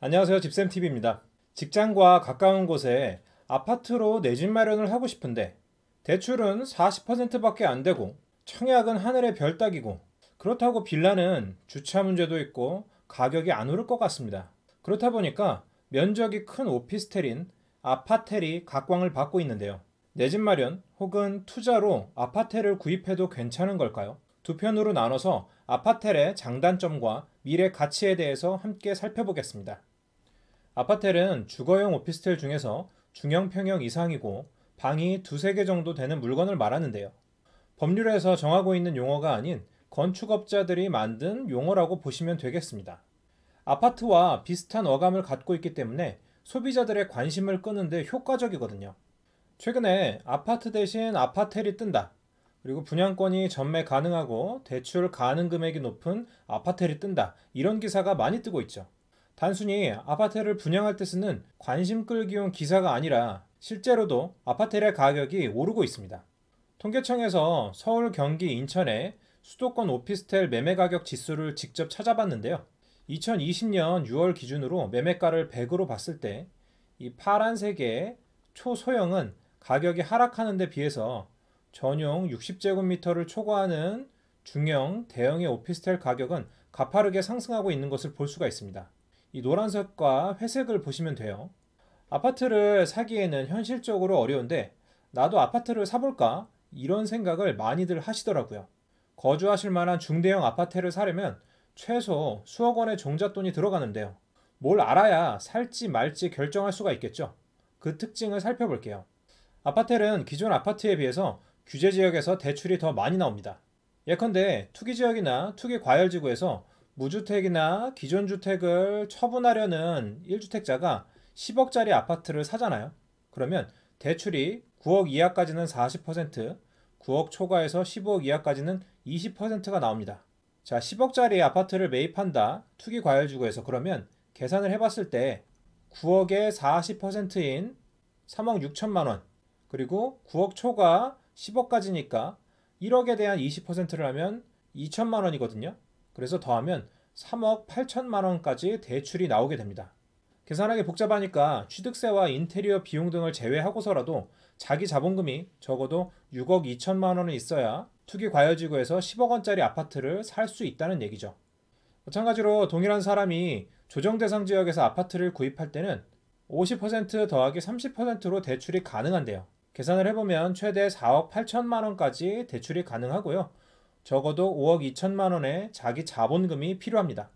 안녕하세요. 집쌤TV입니다. 직장과 가까운 곳에 아파트로 내 집 마련을 하고 싶은데 대출은 40%밖에 안 되고 청약은 하늘의 별 따기고 그렇다고 빌라는 주차 문제도 있고 가격이 안 오를 것 같습니다. 그렇다 보니까 면적이 큰 오피스텔인 아파텔이 각광을 받고 있는데요. 내 집 마련 혹은 투자로 아파텔을 구입해도 괜찮은 걸까요? 두 편으로 나눠서 아파텔의 장단점과 미래 가치에 대해서 함께 살펴보겠습니다. 아파텔은 주거용 오피스텔 중에서 중형 평형 이상이고 방이 두세 개 정도 되는 물건을 말하는데요. 법률에서 정하고 있는 용어가 아닌 건축업자들이 만든 용어라고 보시면 되겠습니다. 아파트와 비슷한 어감을 갖고 있기 때문에 소비자들의 관심을 끄는데 효과적이거든요. 최근에 아파트 대신 아파텔이 뜬다. 그리고 분양권이 전매 가능하고 대출 가능 금액이 높은 아파텔이 뜬다. 이런 기사가 많이 뜨고 있죠. 단순히 아파트를 분양할 때 쓰는 관심 끌기용 기사가 아니라 실제로도 아파트의 가격이 오르고 있습니다. 통계청에서 서울, 경기, 인천의 수도권 오피스텔 매매 가격 지수를 직접 찾아봤는데요. 2020년 6월 기준으로 매매가를 100으로 봤을 때 이 파란색의 초소형은 가격이 하락하는 데 비해서 전용 60제곱미터를 초과하는 중형, 대형의 오피스텔 가격은 가파르게 상승하고 있는 것을 볼 수가 있습니다. 이 노란색과 회색을 보시면 돼요. 아파트를 사기에는 현실적으로 어려운데 나도 아파트를 사볼까? 이런 생각을 많이들 하시더라고요. 거주하실 만한 중대형 아파트를 사려면 최소 수억 원의 종잣돈이 들어가는데요. 뭘 알아야 살지 말지 결정할 수가 있겠죠. 그 특징을 살펴볼게요. 아파트는 기존 아파트에 비해서 규제 지역에서 대출이 더 많이 나옵니다. 예컨대 투기 지역이나 투기 과열 지구에서 무주택이나 기존 주택을 처분하려는 1주택자가 10억짜리 아파트를 사잖아요. 그러면 대출이 9억 이하까지는 40%, 9억 초과에서 15억 이하까지는 20%가 나옵니다. 자, 10억짜리 아파트를 매입한다. 투기 과열주구에서 그러면 계산을 해봤을 때 9억의 40%인 3억 6천만 원, 그리고 9억 초과 10억까지니까 1억에 대한 20%를 하면 2천만 원이거든요. 그래서 더하면 3억 8천만 원까지 대출이 나오게 됩니다. 계산하기 복잡하니까 취득세와 인테리어 비용 등을 제외하고서라도 자기 자본금이 적어도 6억 2천만 원은 있어야 투기 과열지구에서 10억 원짜리 아파트를 살 수 있다는 얘기죠. 마찬가지로 동일한 사람이 조정 대상 지역에서 아파트를 구입할 때는 50% 더하기 30%로 대출이 가능한데요. 계산을 해보면 최대 4억 8천만 원까지 대출이 가능하고요. 적어도 5억 2천만 원의 자기 자본금이 필요합니다.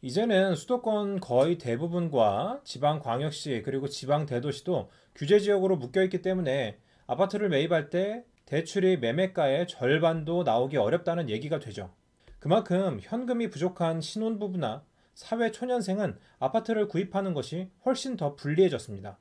이제는 수도권 거의 대부분과 지방 광역시 그리고 지방 대도시도 규제 지역으로 묶여 있기 때문에 아파트를 매입할 때 대출이 매매가의 절반도 나오기 어렵다는 얘기가 되죠. 그만큼 현금이 부족한 신혼부부나 사회 초년생은 아파트를 구입하는 것이 훨씬 더 불리해졌습니다.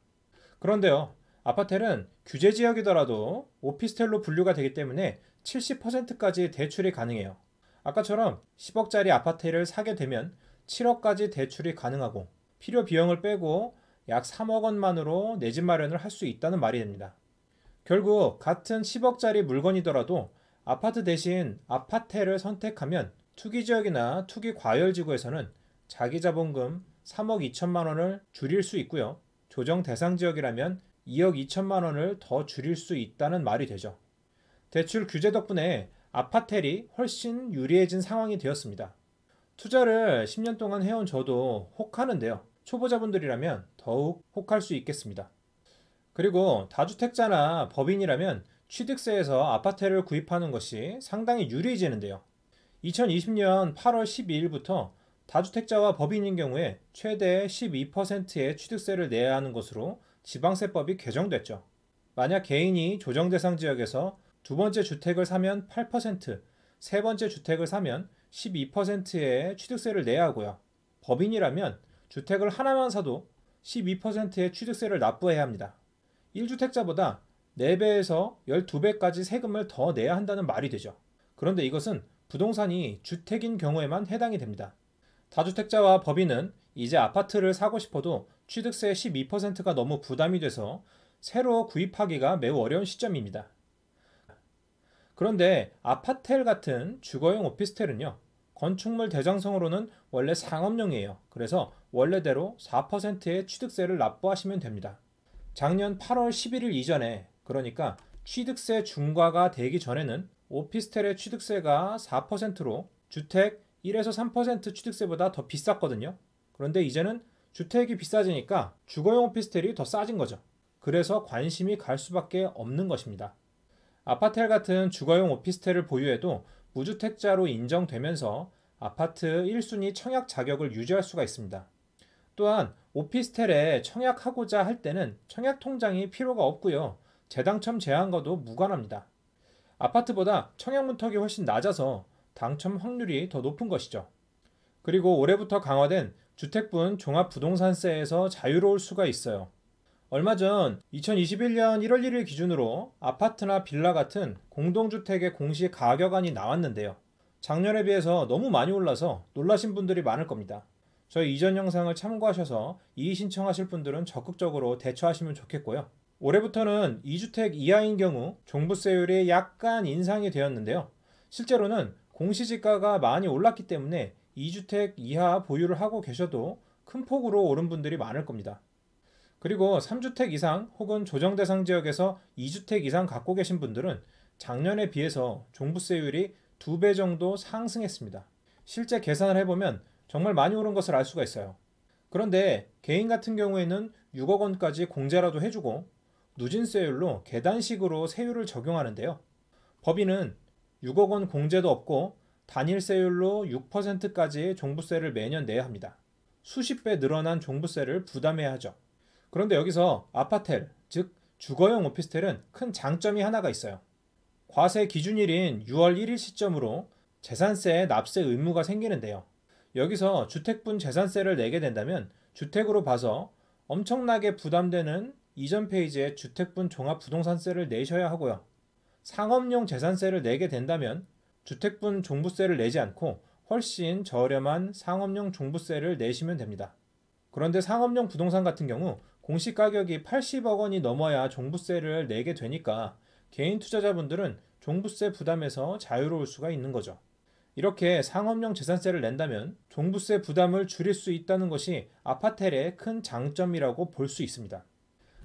그런데요, 아파텔은 규제 지역이더라도 오피스텔로 분류가 되기 때문에 70%까지 대출이 가능해요. 아까처럼 10억짜리 아파트를 사게 되면 7억까지 대출이 가능하고 필요 비용을 빼고 약 3억 원만으로 내 집 마련을 할 수 있다는 말이 됩니다. 결국 같은 10억짜리 물건이더라도 아파트 대신 아파트를 선택하면 투기 지역이나 투기 과열 지구에서는 자기 자본금 3억 2천만 원을 줄일 수 있고요. 조정 대상 지역이라면 2억 2천만 원을 더 줄일 수 있다는 말이 되죠. 대출 규제 덕분에 아파텔이 훨씬 유리해진 상황이 되었습니다. 투자를 10년 동안 해온 저도 혹하는데요. 초보자분들이라면 더욱 혹할 수 있겠습니다. 그리고 다주택자나 법인이라면 취득세에서 아파트을 구입하는 것이 상당히 유리해지는데요. 2020년 8월 12일부터 다주택자와 법인인 경우에 최대 12%의 취득세를 내야 하는 것으로 지방세법이 개정됐죠. 만약 개인이 조정 대상 지역에서 두 번째 주택을 사면 8%, 세 번째 주택을 사면 12%의 취득세를 내야 하고요. 법인이라면 주택을 하나만 사도 12%의 취득세를 납부해야 합니다. 1주택자보다 4배에서 12배까지 세금을 더 내야 한다는 말이 되죠. 그런데 이것은 부동산이 주택인 경우에만 해당이 됩니다. 다주택자와 법인은 이제 아파트를 사고 싶어도 취득세 12%가 너무 부담이 돼서 새로 구입하기가 매우 어려운 시점입니다. 그런데 아파텔 같은 주거용 오피스텔은요. 건축물 대장성으로는 원래 상업용이에요. 그래서 원래대로 4%의 취득세를 납부하시면 됩니다. 작년 8월 11일 이전에 그러니까 취득세 중과가 되기 전에는 오피스텔의 취득세가 4%로 주택 1에서 3% 취득세보다 더 비쌌거든요. 그런데 이제는 주택이 비싸지니까 주거용 오피스텔이 더 싸진 거죠. 그래서 관심이 갈 수밖에 없는 것입니다. 아파텔 같은 주거용 오피스텔을 보유해도 무주택자로 인정되면서 아파트 1순위 청약 자격을 유지할 수가 있습니다. 또한 오피스텔에 청약하고자 할 때는 청약 통장이 필요가 없고요. 재당첨 제한과도 무관합니다. 아파트보다 청약 문턱이 훨씬 낮아서 당첨 확률이 더 높은 것이죠. 그리고 올해부터 강화된 주택분 종합부동산세에서 자유로울 수가 있어요. 얼마 전 2021년 1월 1일 기준으로 아파트나 빌라 같은 공동주택의 공시 가격안이 나왔는데요. 작년에 비해서 너무 많이 올라서 놀라신 분들이 많을 겁니다. 저희 이전 영상을 참고하셔서 이의 신청하실 분들은 적극적으로 대처하시면 좋겠고요. 올해부터는 2주택 이하인 경우 종부세율이 약간 인상이 되었는데요. 실제로는 공시지가가 많이 올랐기 때문에 2주택 이하 보유를 하고 계셔도 큰 폭으로 오른 분들이 많을 겁니다. 그리고 3주택 이상 혹은 조정 대상 지역에서 2주택 이상 갖고 계신 분들은 작년에 비해서 종부세율이 2배 정도 상승했습니다. 실제 계산을 해보면 정말 많이 오른 것을 알 수가 있어요. 그런데 개인 같은 경우에는 6억 원까지 공제라도 해주고 누진세율로 계단식으로 세율을 적용하는데요. 법인은 6억 원 공제도 없고 단일세율로 6%까지 종부세를 매년 내야 합니다. 수십 배 늘어난 종부세를 부담해야 하죠. 그런데 여기서 아파텔, 즉 주거용 오피스텔은 큰 장점이 하나가 있어요. 과세 기준일인 6월 1일 시점으로 재산세 납세 의무가 생기는데요. 여기서 주택분 재산세를 내게 된다면 주택으로 봐서 엄청나게 부담되는 이전 페이지의 주택분 종합부동산세를 내셔야 하고요. 상업용 재산세를 내게 된다면 주택분 종부세를 내지 않고 훨씬 저렴한 상업용 종부세를 내시면 됩니다. 그런데 상업용 부동산 같은 경우 공시 가격이 80억 원이 넘어야 종부세를 내게 되니까 개인 투자자분들은 종부세 부담에서 자유로울 수가 있는 거죠. 이렇게 상업용 재산세를 낸다면 종부세 부담을 줄일 수 있다는 것이 아파텔의 큰 장점이라고 볼 수 있습니다.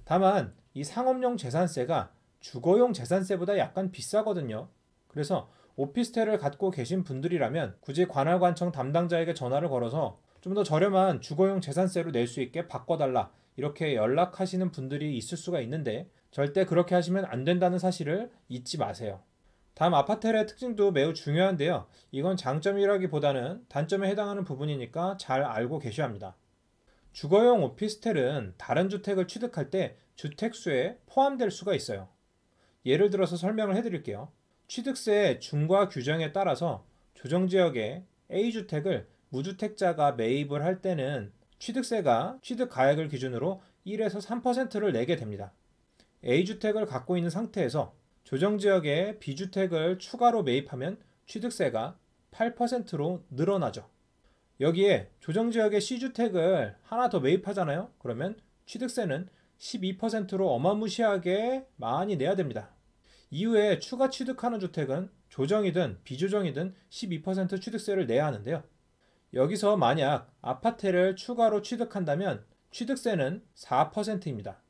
다만 이 상업용 재산세가 주거용 재산세보다 약간 비싸거든요. 그래서 오피스텔을 갖고 계신 분들이라면 굳이 관할관청 담당자에게 전화를 걸어서 좀더 저렴한 주거용 재산세로 낼 수 있게 바꿔달라 이렇게 연락하시는 분들이 있을 수가 있는데 절대 그렇게 하시면 안 된다는 사실을 잊지 마세요. 다음 아파트의 특징도 매우 중요한데요. 이건 장점이라기보다는 단점에 해당하는 부분이니까 잘 알고 계셔야 합니다. 주거용 오피스텔은 다른 주택을 취득할 때 주택수에 포함될 수가 있어요. 예를 들어서 설명을 해드릴게요. 취득세 중과 규정에 따라서 조정지역에 A주택을 무주택자가 매입을 할 때는 취득세가 취득 가액을 기준으로 1에서 3%를 내게 됩니다. A주택을 갖고 있는 상태에서 조정지역에 B주택을 추가로 매입하면 취득세가 8%로 늘어나죠. 여기에 조정지역에 C주택을 하나 더 매입하잖아요. 그러면 취득세는 12%로 어마무시하게 많이 내야 됩니다. 이후에 추가 취득하는 주택은 조정이든 비조정이든 12% 취득세를 내야 하는데요. 여기서 만약 아파트를 추가로 취득한다면 취득세는 4%입니다.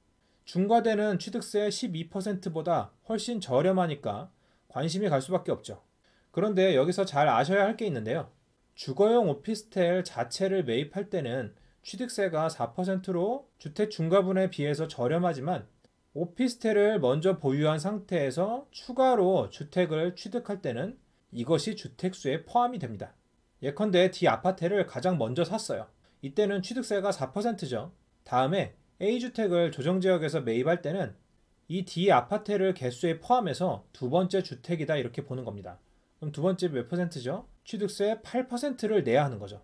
중과되는 취득세 12%보다 훨씬 저렴하니까 관심이 갈 수밖에 없죠. 그런데 여기서 잘 아셔야 할 게 있는데요. 주거용 오피스텔 자체를 매입할 때는 취득세가 4%로 주택 중과분에 비해서 저렴하지만 오피스텔을 먼저 보유한 상태에서 추가로 주택을 취득할 때는 이것이 주택수에 포함이 됩니다. 예컨대 D 아파트를 가장 먼저 샀어요. 이때는 취득세가 4%죠. 다음에 A주택을 조정지역에서 매입할 때는 이 D 아파트를 개수에 포함해서 두 번째 주택이다 이렇게 보는 겁니다. 그럼 두 번째 몇 퍼센트죠? 취득세 8%를 내야 하는 거죠.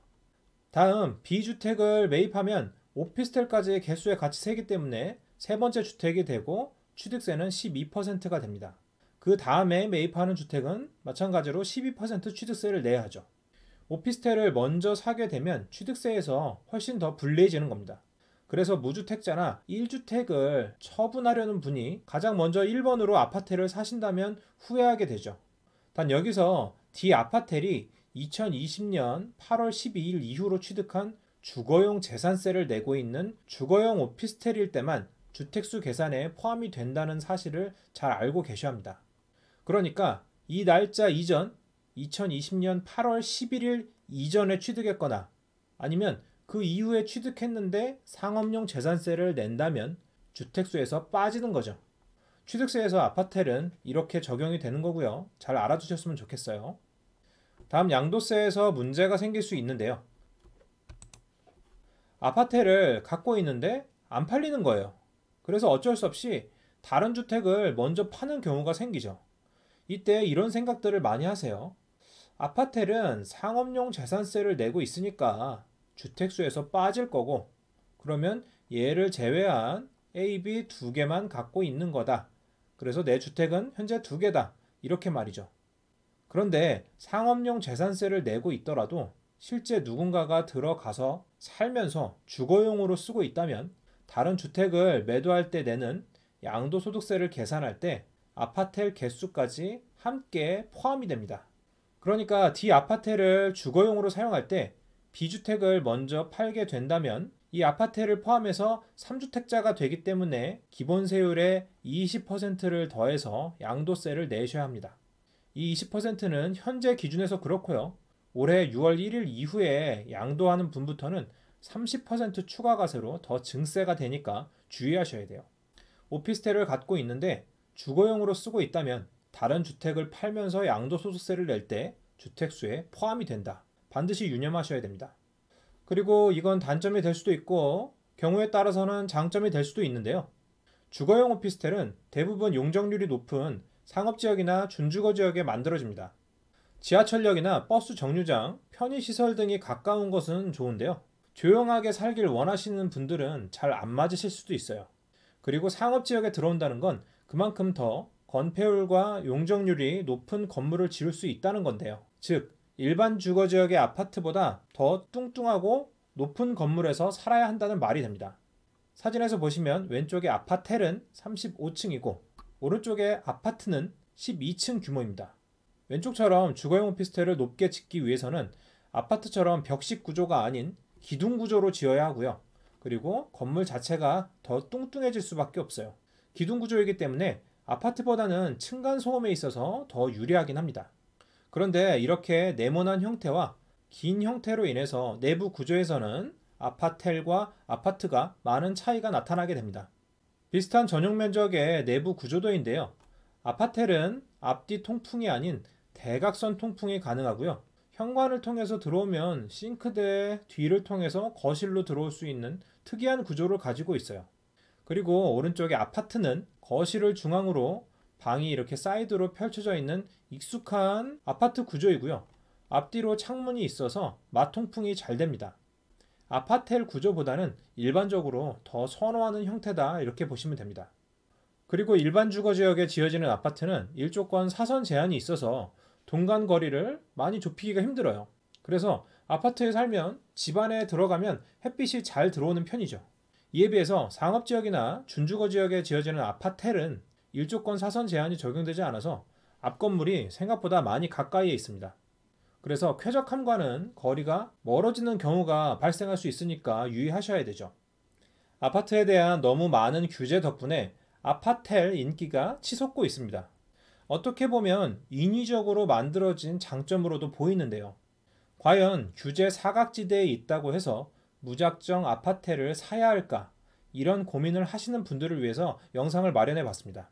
다음 B주택을 매입하면 오피스텔까지 개수의 같이 세기 때문에 세 번째 주택이 되고 취득세는 12%가 됩니다. 그 다음에 매입하는 주택은 마찬가지로 12% 취득세를 내야 하죠. 오피스텔을 먼저 사게 되면 취득세에서 훨씬 더 불리해지는 겁니다. 그래서 무주택자나 1주택을 처분하려는 분이 가장 먼저 1번으로 아파트를 사신다면 후회하게 되죠. 단 여기서 D 아파텔이 2020년 8월 12일 이후로 취득한 주거용 재산세를 내고 있는 주거용 오피스텔일 때만 주택수 계산에 포함이 된다는 사실을 잘 알고 계셔야 합니다. 그러니까 이 날짜 이전 2020년 8월 11일 이전에 취득했거나 아니면 그 이후에 취득했는데 상업용 재산세를 낸다면 주택수에서 빠지는 거죠. 취득세에서 아파텔은 이렇게 적용이 되는 거고요. 잘 알아두셨으면 좋겠어요. 다음 양도세에서 문제가 생길 수 있는데요. 아파텔을 갖고 있는데 안 팔리는 거예요. 그래서 어쩔 수 없이 다른 주택을 먼저 파는 경우가 생기죠. 이때 이런 생각들을 많이 하세요. 아파텔은 상업용 재산세를 내고 있으니까 주택수에서 빠질 거고 그러면 얘를 제외한 A, B 두 개만 갖고 있는 거다. 그래서 내 주택은 현재 두 개다. 이렇게 말이죠. 그런데 상업용 재산세를 내고 있더라도 실제 누군가가 들어가서 살면서 주거용으로 쓰고 있다면 다른 주택을 매도할 때 내는 양도소득세를 계산할 때 아파텔 개수까지 함께 포함이 됩니다. 그러니까 D 아파트를 주거용으로 사용할 때 비주택을 먼저 팔게 된다면 이 아파트를 포함해서 3주택자가 되기 때문에 기본 세율의 20%를 더해서 양도세를 내셔야 합니다. 이 20%는 현재 기준에서 그렇고요. 올해 6월 1일 이후에 양도하는 분부터는 30% 추가 과세로 더 증세가 되니까 주의하셔야 돼요. 오피스텔을 갖고 있는데 주거용으로 쓰고 있다면 다른 주택을 팔면서 양도소득세를 낼 때 주택수에 포함이 된다. 반드시 유념하셔야 됩니다. 그리고 이건 단점이 될 수도 있고 경우에 따라서는 장점이 될 수도 있는데요. 주거용 오피스텔은 대부분 용적률이 높은 상업지역이나 준주거 지역에 만들어집니다. 지하철역이나 버스 정류장, 편의시설 등이 가까운 것은 좋은데요. 조용하게 살길 원하시는 분들은 잘 안 맞으실 수도 있어요. 그리고 상업지역에 들어온다는 건 그만큼 더 건폐율과 용적률이 높은 건물을 지을 수 있다는 건데요. 즉, 일반 주거 지역의 아파트보다 더 뚱뚱하고 높은 건물에서 살아야 한다는 말이 됩니다. 사진에서 보시면 왼쪽의 아파텔은 35층이고 오른쪽의 아파트는 12층 규모입니다. 왼쪽처럼 주거용 오피스텔을 높게 짓기 위해서는 아파트처럼 벽식 구조가 아닌 기둥 구조로 지어야 하고요. 그리고 건물 자체가 더 뚱뚱해질 수밖에 없어요. 기둥 구조이기 때문에 아파트보다는 층간소음에 있어서 더 유리하긴 합니다. 그런데 이렇게 네모난 형태와 긴 형태로 인해서 내부 구조에서는 아파텔과 아파트가 많은 차이가 나타나게 됩니다. 비슷한 전용 면적의 내부 구조도인데요. 아파텔은 앞뒤 통풍이 아닌 대각선 통풍이 가능하고요. 현관을 통해서 들어오면 싱크대 뒤를 통해서 거실로 들어올 수 있는 특이한 구조를 가지고 있어요. 그리고 오른쪽에 아파트는 거실을 중앙으로 방이 이렇게 사이드로 펼쳐져 있는 익숙한 아파트 구조이고요. 앞뒤로 창문이 있어서 마통풍이 잘 됩니다. 아파텔 구조보다는 일반적으로 더 선호하는 형태다 이렇게 보시면 됩니다. 그리고 일반 주거 지역에 지어지는 아파트는 일조권 사선 제한이 있어서 동간 거리를 많이 좁히기가 힘들어요. 그래서 아파트에 살면 집안에 들어가면 햇빛이 잘 들어오는 편이죠. 이에 비해서 상업지역이나 준주거 지역에 지어지는 아파텔은 일조권 사선 제한이 적용되지 않아서 앞 건물이 생각보다 많이 가까이에 있습니다. 그래서 쾌적함과는 거리가 멀어지는 경우가 발생할 수 있으니까 유의하셔야 되죠. 아파트에 대한 너무 많은 규제 덕분에 아파텔 인기가 치솟고 있습니다. 어떻게 보면 인위적으로 만들어진 장점으로도 보이는데요. 과연 규제 사각지대에 있다고 해서 무작정 아파트를 사야 할까? 이런 고민을 하시는 분들을 위해서 영상을 마련해 봤습니다.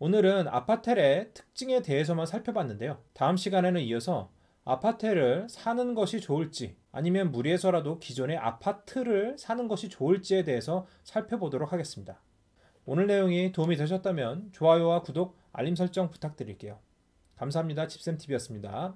오늘은 아파텔의 특징에 대해서만 살펴봤는데요. 다음 시간에는 이어서 아파텔을 사는 것이 좋을지 아니면 무리해서라도 기존의 아파트를 사는 것이 좋을지에 대해서 살펴보도록 하겠습니다. 오늘 내용이 도움이 되셨다면 좋아요와 구독, 알림 설정 부탁드릴게요. 감사합니다. 집쌤TV였습니다.